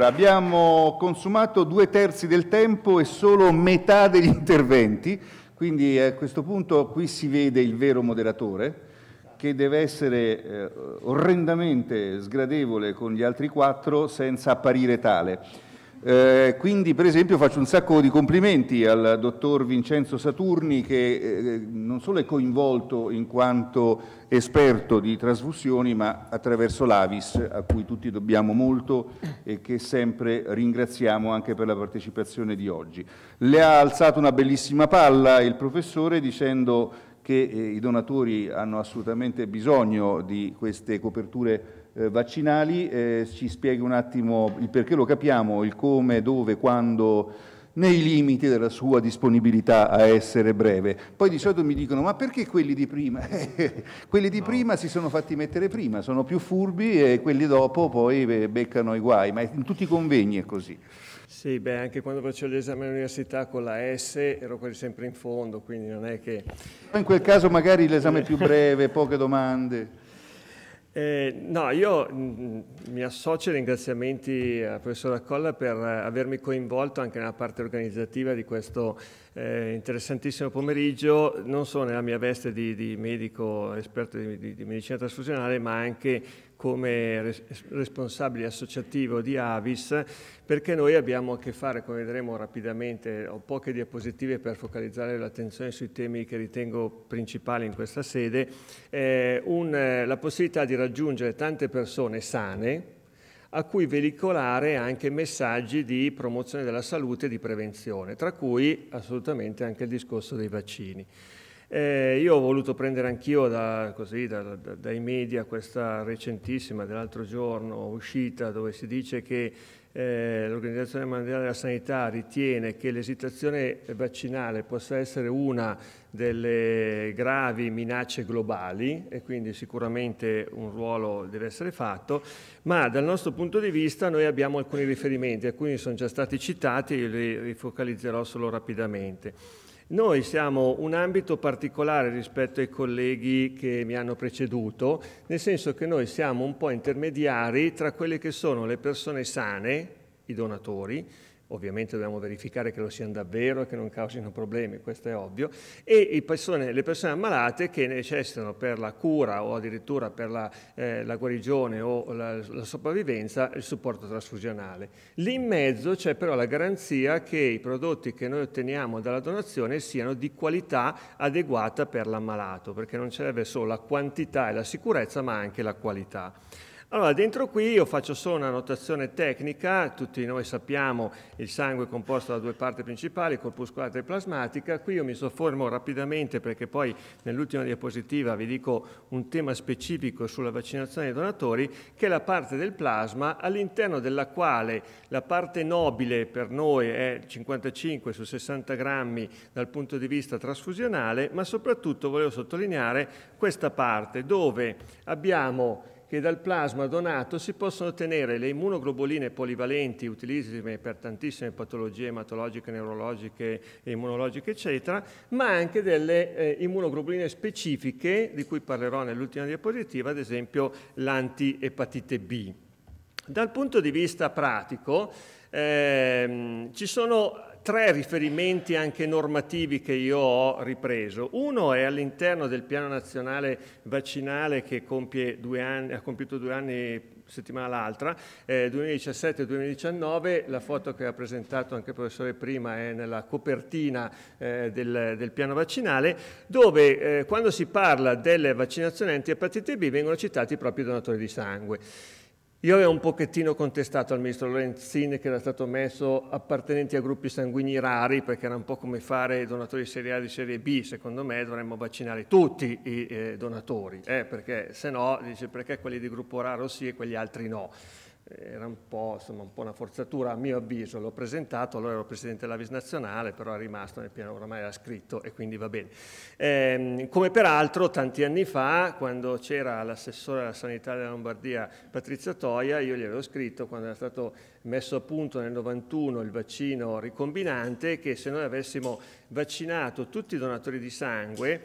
Abbiamo consumato due terzi del tempo e solo metà degli interventi, quindi a questo punto qui si vede il vero moderatore che deve essere eh, orrendamente sgradevole con gli altri quattro senza apparire tale. Eh, quindi per esempio faccio un sacco di complimenti al dottor Vincenzo Saturni che eh, non solo è coinvolto in quanto esperto di trasfusioni ma attraverso l'Avis a cui tutti dobbiamo molto e che sempre ringraziamo anche per la partecipazione di oggi. Le ha alzato una bellissima palla il professore dicendo che eh, i donatori hanno assolutamente bisogno di queste coperture eh, vaccinali, eh, ci spieghi un attimo il perché lo capiamo, il come, dove, quando nei limiti della sua disponibilità a essere breve. Poi di solito mi dicono ma perché quelli di prima? quelli di no. prima si sono fatti mettere prima, sono più furbi e quelli dopo poi beccano i guai, ma in tutti i convegni è così. Sì, beh, anche quando facevo gli esami all'università con la S ero quasi sempre in fondo, quindi non è che... In quel caso magari l'esame più breve, poche domande. Eh, no, io mm, mm, mi associo ai ringraziamenti al professor Colla per eh, avermi coinvolto anche nella parte organizzativa di questo eh, interessantissimo pomeriggio, non solo nella mia veste di, di medico esperto di, di, di medicina trasfusionale, ma anche come responsabile associativo di Avis, perché noi abbiamo a che fare, come vedremo rapidamente, ho poche diapositive per focalizzare l'attenzione sui temi che ritengo principali in questa sede, eh, un, eh, la possibilità di raggiungere tante persone sane, a cui veicolare anche messaggi di promozione della salute e di prevenzione, tra cui assolutamente anche il discorso dei vaccini. Eh, io ho voluto prendere anch'io da, da, da, dai media questa recentissima dell'altro giorno uscita dove si dice che eh, l'Organizzazione Mondiale della Sanità ritiene che l'esitazione vaccinale possa essere una delle gravi minacce globali e quindi sicuramente un ruolo deve essere fatto, ma dal nostro punto di vista noi abbiamo alcuni riferimenti, alcuni sono già stati citati, io li rifocalizzerò solo rapidamente. Noi siamo un ambito particolare rispetto ai colleghi che mi hanno preceduto, nel senso che noi siamo un po' intermediari tra quelle che sono le persone sane, i donatori, Ovviamente dobbiamo verificare che lo siano davvero e che non causino problemi, questo è ovvio. E persone, le persone ammalate che necessitano per la cura o addirittura per la, eh, la guarigione o la, la sopravvivenza il supporto trasfusionale. Lì in mezzo c'è però la garanzia che i prodotti che noi otteniamo dalla donazione siano di qualità adeguata per l'ammalato, perché non c'è solo la quantità e la sicurezza ma anche la qualità. Allora, dentro qui io faccio solo una notazione tecnica, tutti noi sappiamo il sangue è composto da due parti principali, corpuscolata e plasmatica, qui io mi soffermo rapidamente perché poi nell'ultima diapositiva vi dico un tema specifico sulla vaccinazione dei donatori, che è la parte del plasma all'interno della quale la parte nobile per noi è 55 su 60 grammi dal punto di vista trasfusionale, ma soprattutto volevo sottolineare questa parte dove abbiamo che dal plasma donato si possono ottenere le immunoglobuline polivalenti utilissime per tantissime patologie ematologiche, neurologiche, immunologiche, eccetera, ma anche delle eh, immunoglobuline specifiche, di cui parlerò nell'ultima diapositiva, ad esempio l'antiepatite B. Dal punto di vista pratico, eh, ci sono tre riferimenti anche normativi che io ho ripreso. Uno è all'interno del piano nazionale vaccinale che anni, ha compiuto due anni settimana l'altra, eh, 2017-2019, la foto che ha presentato anche il professore prima è nella copertina eh, del, del, piano vaccinale, dove eh, quando si parla delle vaccinazioni anti epatite B vengono citati proprio i donatori di sangue. Io avevo un pochettino contestato al ministro Lorenzini che era stato messo appartenenti a gruppi sanguigni rari perché era un po' come fare donatori di serie A e di serie B, secondo me dovremmo vaccinare tutti i eh, donatori, eh, perché se no dice perché quelli di gruppo raro sì e quegli altri no. Eh, era un po', insomma, un po', una forzatura a mio avviso, l'ho presentato, allora ero presidente dell'Avis Nazionale, però è rimasto nel piano, oramai era scritto e quindi va bene. Ehm, come peraltro tanti anni fa, quando c'era l'assessore alla sanità della Lombardia Patrizia Toia, io gli avevo scritto quando era stato messo a punto nel 91 il vaccino ricombinante che se noi avessimo vaccinato tutti i donatori di sangue,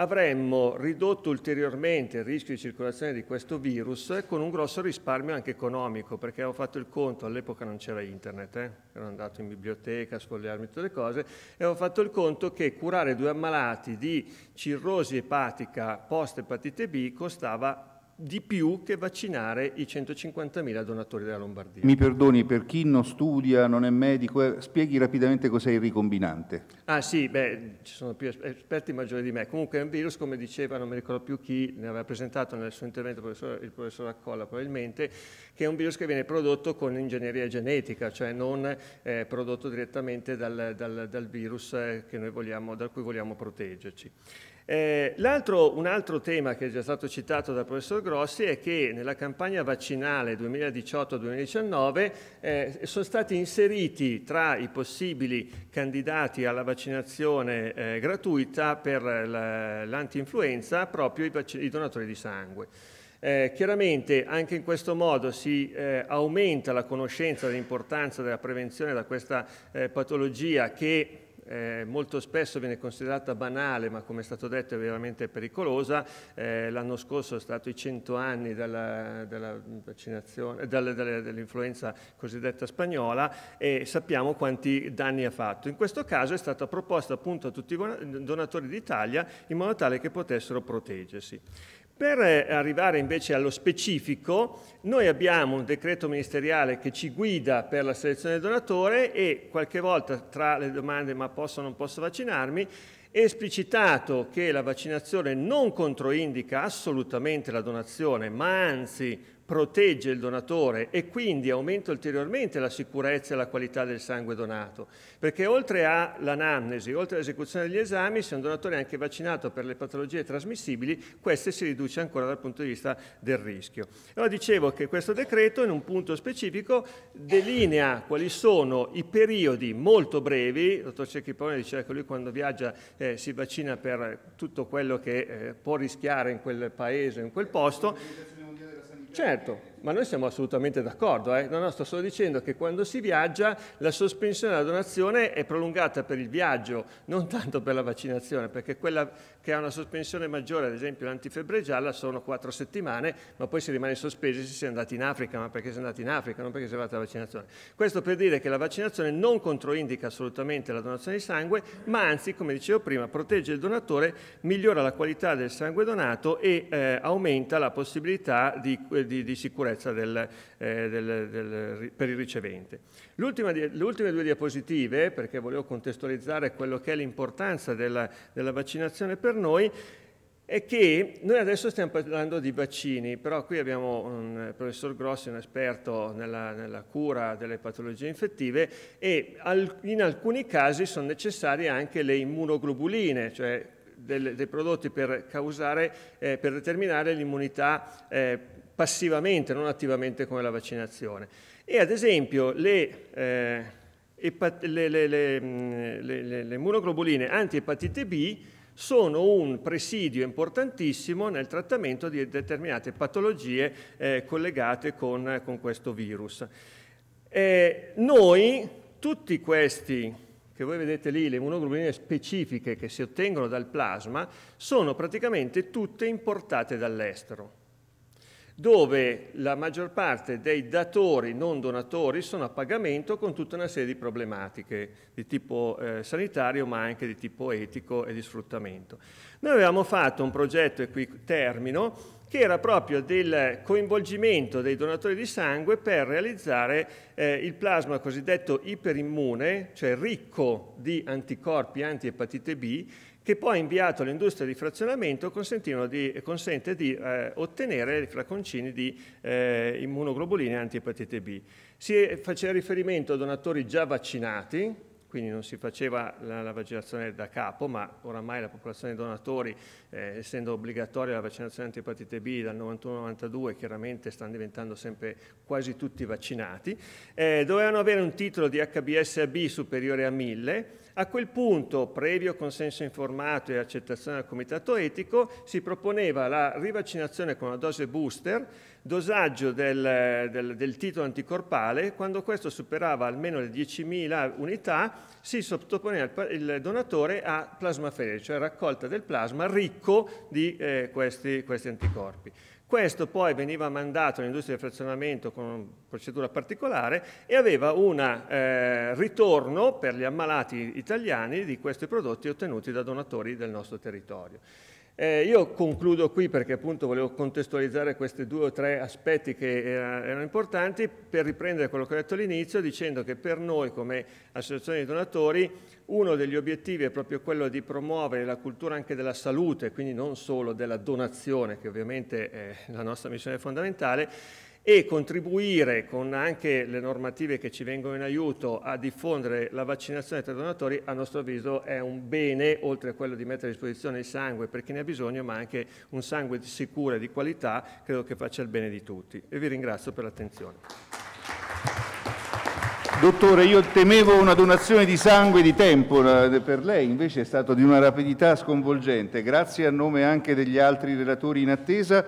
avremmo ridotto ulteriormente il rischio di circolazione di questo virus con un grosso risparmio anche economico, perché avevo fatto il conto, all'epoca non c'era internet, eh? ero andato in biblioteca a sfogliarmi tutte le cose, e avevo fatto il conto che curare due ammalati di cirrosi epatica post epatite B costava di più che vaccinare i 150.000 donatori della Lombardia. Mi perdoni, per chi non studia, non è medico, eh, spieghi rapidamente cos'è il ricombinante. Ah sì, beh, ci sono più esperti maggiori di me. Comunque è un virus, come diceva, non mi ricordo più chi ne aveva presentato nel suo intervento, il professor, il professor Accolla probabilmente, che è un virus che viene prodotto con ingegneria genetica, cioè non eh, prodotto direttamente dal, dal, dal virus eh, vogliamo, da cui vogliamo proteggerci. Eh, un altro tema che è già stato citato dal professor Grossi è che nella campagna vaccinale 2018-2019 eh, sono stati inseriti tra i possibili candidati alla vaccinazione eh, gratuita per l'antinfluenza proprio i, i donatori di sangue. Eh, chiaramente anche in questo modo si eh, aumenta la conoscenza dell'importanza della prevenzione da questa eh, patologia che eh, molto spesso viene considerata banale, ma come è stato detto è veramente pericolosa. Eh, l'anno scorso è stato i 100 anni dalla, dalla dalla, dell'influenza cosiddetta spagnola e sappiamo quanti danni ha fatto. In questo caso è stata proposta appunto a tutti i donatori d'Italia in modo tale che potessero proteggersi. Per eh, arrivare invece allo specifico, noi abbiamo un decreto ministeriale che ci guida per la selezione del donatore e qualche volta tra le domande ma posso o non posso vaccinarmi è esplicitato che la vaccinazione non controindica assolutamente la donazione, ma anzi protegge il donatore e quindi aumenta ulteriormente la sicurezza e la qualità del sangue donato, perché oltre all'anamnesi, oltre all'esecuzione degli esami, se un donatore è anche vaccinato per le patologie trasmissibili, queste si riduce ancora dal punto di vista del rischio. Allora dicevo che questo decreto in un punto specifico delinea quali sono i periodi molto brevi, il dottor Cecchipone diceva che ecco, lui quando viaggia eh, si vaccina per tutto quello che eh, può rischiare in quel paese in quel posto, Certo, ma noi siamo assolutamente d'accordo. Eh? No, no, sto solo dicendo che quando si viaggia la sospensione della donazione è prolungata per il viaggio, non tanto per la vaccinazione, perché quella che ha una sospensione maggiore, ad esempio l'antifebbre gialla, sono quattro settimane, ma poi si rimane sospesi se si è andati in Africa, ma perché si è andati in Africa, non perché si è fatta la vaccinazione. Questo per dire che la vaccinazione non controindica assolutamente la donazione di sangue, ma anzi, come dicevo prima, protegge il donatore, migliora la qualità del sangue donato e eh, aumenta la possibilità di, eh, di, di sicurezza sicurezza del, eh, del, del, per il ricevente. Ultima, le ultime due diapositive, perché volevo contestualizzare quello che è l'importanza della, della vaccinazione per noi, è che noi adesso stiamo parlando di vaccini, però qui abbiamo un eh, professor Grossi, un esperto nella, nella cura delle patologie infettive e al, in alcuni casi sono necessarie anche le immunoglobuline, cioè del, dei prodotti per, causare, eh, per determinare l'immunità eh, passivamente, non attivamente come la vaccinazione. E ad esempio le, eh, mm, le, le, le immunoglobuline anti-epatite B sono un presidio importantissimo nel trattamento di determinate patologie eh, collegate con, con, questo virus. Eh, noi, tutti questi che voi vedete lì, le immunoglobuline specifiche che si ottengono dal plasma, sono praticamente tutte importate dall'estero dove la maggior parte dei datori non donatori sono a pagamento con tutta una serie di problematiche di tipo eh, sanitario ma anche di tipo etico e di sfruttamento. Noi avevamo fatto un progetto, e qui termino, che era proprio del coinvolgimento dei donatori di sangue per realizzare eh, il plasma cosiddetto iperimmune, cioè ricco di anticorpi anti-epatite B, che poi inviato all'industria di frazionamento di, consente di eh, ottenere flaconcini di eh, immunoglobuline antiepatite B. Si faceva riferimento a donatori già vaccinati, quindi non si faceva la, la vaccinazione da capo, ma oramai la popolazione dei donatori, eh, essendo obbligatoria la vaccinazione antipatite B dal 91-92, chiaramente stanno diventando sempre quasi tutti vaccinati, eh, dovevano avere un titolo di HBSAB superiore a 1000, a quel punto, previo consenso informato e accettazione dal comitato etico, si proponeva la rivaccinazione con una dose booster dosaggio del, del, del, titolo anticorpale, quando questo superava almeno le 10.000 unità, si sottoponeva il, il donatore a plasmafere, cioè raccolta del plasma ricco di eh, questi, questi anticorpi. Questo poi veniva mandato all'industria del frazionamento con una procedura particolare e aveva un eh, ritorno per gli ammalati italiani di questi prodotti ottenuti da donatori del nostro territorio. Eh, io concludo qui perché appunto volevo contestualizzare questi due o tre aspetti che era, eh, erano importanti per riprendere quello che ho detto all'inizio dicendo che per noi come associazione di donatori uno degli obiettivi è proprio quello di promuovere la cultura anche della salute, quindi non solo della donazione che ovviamente è la nostra missione fondamentale, e contribuire con anche le normative che ci vengono in aiuto a diffondere la vaccinazione tra i donatori a nostro avviso è un bene oltre a quello di mettere a disposizione il sangue per chi ne ha bisogno ma anche un sangue sicuro e di qualità credo che faccia il bene di tutti e vi ringrazio per l'attenzione. Dottore, io temevo una donazione di sangue e di tempo, per lei invece è stato di una rapidità sconvolgente. Grazie a nome anche degli altri relatori in attesa.